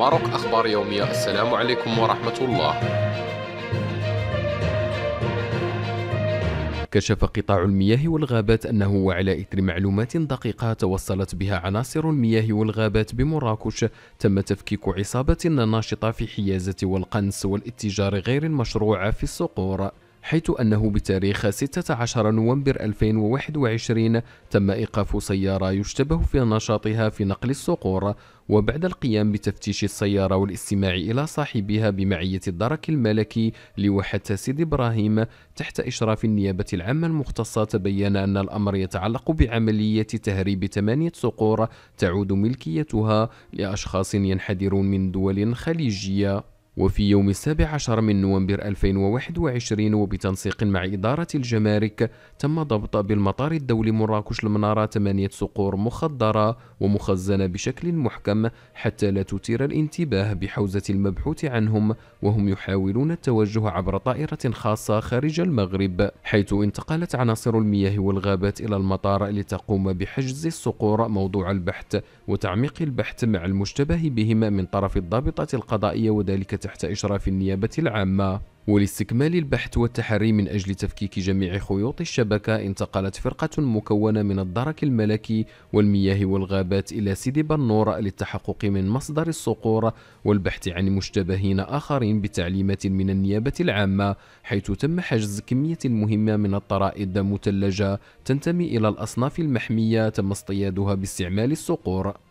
ماروك أخبار يومية السلام عليكم ورحمة الله كشف قطاع المياه والغابات أنه وعلى إثر معلومات دقيقة توصلت بها عناصر المياه والغابات بمراكش تم تفكيك عصابة ناشطة في حيازة والقنص والاتجار غير المشروع في الصقور حيث أنه بتاريخ 16 نوفمبر 2021 تم إيقاف سيارة يشتبه في نشاطها في نقل الصقور وبعد القيام بتفتيش السيارة والاستماع إلى صاحبها بمعية الدرك الملكي لوحة سيد إبراهيم تحت إشراف النيابة العامة المختصة تبين أن الأمر يتعلق بعملية تهريب ثمانية صقور تعود ملكيتها لأشخاص ينحدرون من دول خليجية وفي يوم السابع عشر من نوفمبر 2021 وبتنسيق مع إدارة الجمارك تم ضبط بالمطار الدولي مراكش المنارة ثمانية صقور مخدرة ومخزنة بشكل محكم حتى لا تثير الانتباه بحوزة المبحوث عنهم وهم يحاولون التوجه عبر طائرة خاصة خارج المغرب حيث انتقلت عناصر المياه والغابات إلى المطار لتقوم بحجز الصقور موضوع البحث وتعميق البحث مع المشتبه بهم من طرف الضابطة القضائية وذلك تحت إشراف النيابة العامة ولاستكمال البحث والتحري من أجل تفكيك جميع خيوط الشبكة انتقلت فرقة مكونة من الدرك الملكي والمياه والغابات إلى سيدي بنور للتحقق من مصدر الصقور والبحث عن مشتبهين آخرين بتعليمات من النيابة العامة حيث تم حجز كمية مهمة من الطرائد مثلجة تنتمي إلى الأصناف المحمية تم اصطيادها باستعمال الصقور